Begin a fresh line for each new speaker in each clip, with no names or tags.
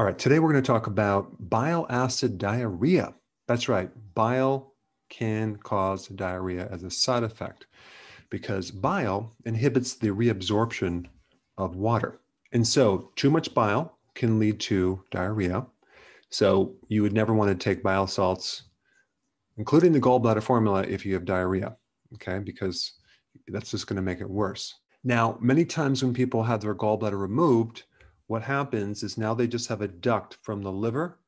All right, today we're going to talk about bile acid diarrhea. That's right, bile can cause diarrhea as a side effect because bile inhibits the reabsorption of water. And so, too much bile can lead to diarrhea. So, you would never want to take bile salts, including the gallbladder formula, if you have diarrhea, okay? Because that's just going to make it worse. Now, many times when people have their gallbladder removed, what happens is now they just have a duct from the liver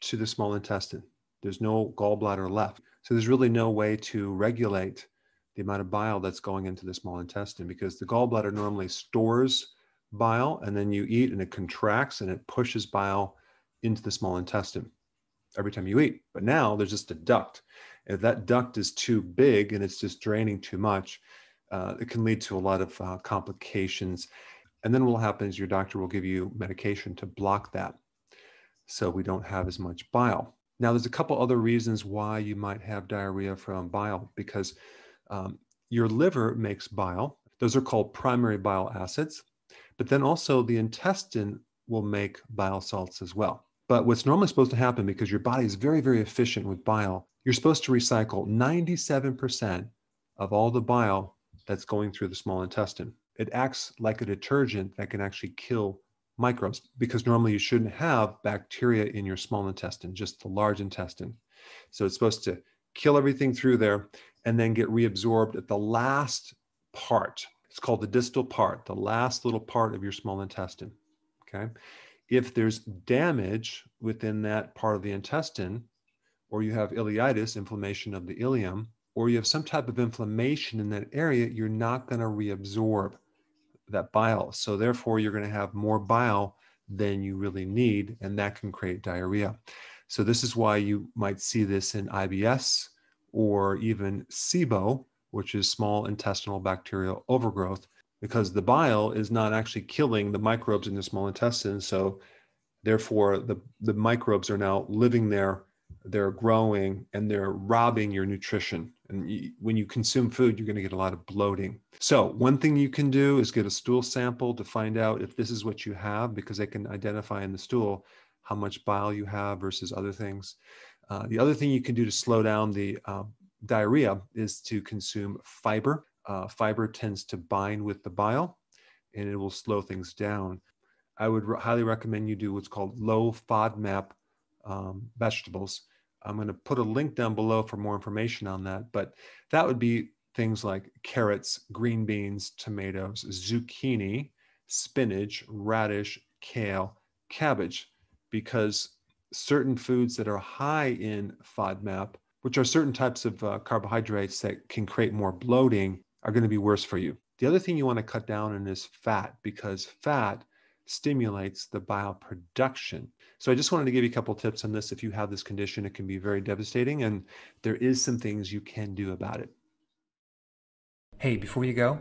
to the small intestine. There's no gallbladder left. So there's really no way to regulate the amount of bile that's going into the small intestine because the gallbladder normally stores bile and then you eat and it contracts and it pushes bile into the small intestine every time you eat. But now there's just a duct. If that duct is too big and it's just draining too much, uh, it can lead to a lot of uh, complications and then what will happen is your doctor will give you medication to block that. So we don't have as much bile. Now, there's a couple other reasons why you might have diarrhea from bile because um, your liver makes bile. Those are called primary bile acids. But then also the intestine will make bile salts as well. But what's normally supposed to happen because your body is very, very efficient with bile, you're supposed to recycle 97% of all the bile that's going through the small intestine it acts like a detergent that can actually kill microbes because normally you shouldn't have bacteria in your small intestine, just the large intestine. So it's supposed to kill everything through there and then get reabsorbed at the last part. It's called the distal part, the last little part of your small intestine. Okay. If there's damage within that part of the intestine, or you have ileitis, inflammation of the ileum, or you have some type of inflammation in that area, you're not going to reabsorb that bile. So therefore, you're going to have more bile than you really need, and that can create diarrhea. So this is why you might see this in IBS or even SIBO, which is small intestinal bacterial overgrowth, because the bile is not actually killing the microbes in the small intestine. So therefore, the, the microbes are now living there, they're growing, and they're robbing your nutrition and you, when you consume food, you're going to get a lot of bloating. So, one thing you can do is get a stool sample to find out if this is what you have because they can identify in the stool how much bile you have versus other things. Uh, the other thing you can do to slow down the uh, diarrhea is to consume fiber. Uh, fiber tends to bind with the bile and it will slow things down. I would highly recommend you do what's called low FODMAP um, vegetables. I'm going to put a link down below for more information on that. But that would be things like carrots, green beans, tomatoes, zucchini, spinach, radish, kale, cabbage, because certain foods that are high in FODMAP, which are certain types of uh, carbohydrates that can create more bloating, are going to be worse for you. The other thing you want to cut down on is fat because fat stimulates the bile production. So I just wanted to give you a couple tips on this. If you have this condition, it can be very devastating, and there is some things you can do about it. Hey, before you go,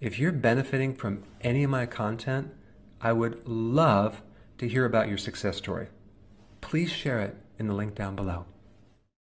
if you're benefiting from any of my content, I would love to hear about your success story. Please share it in the link down below.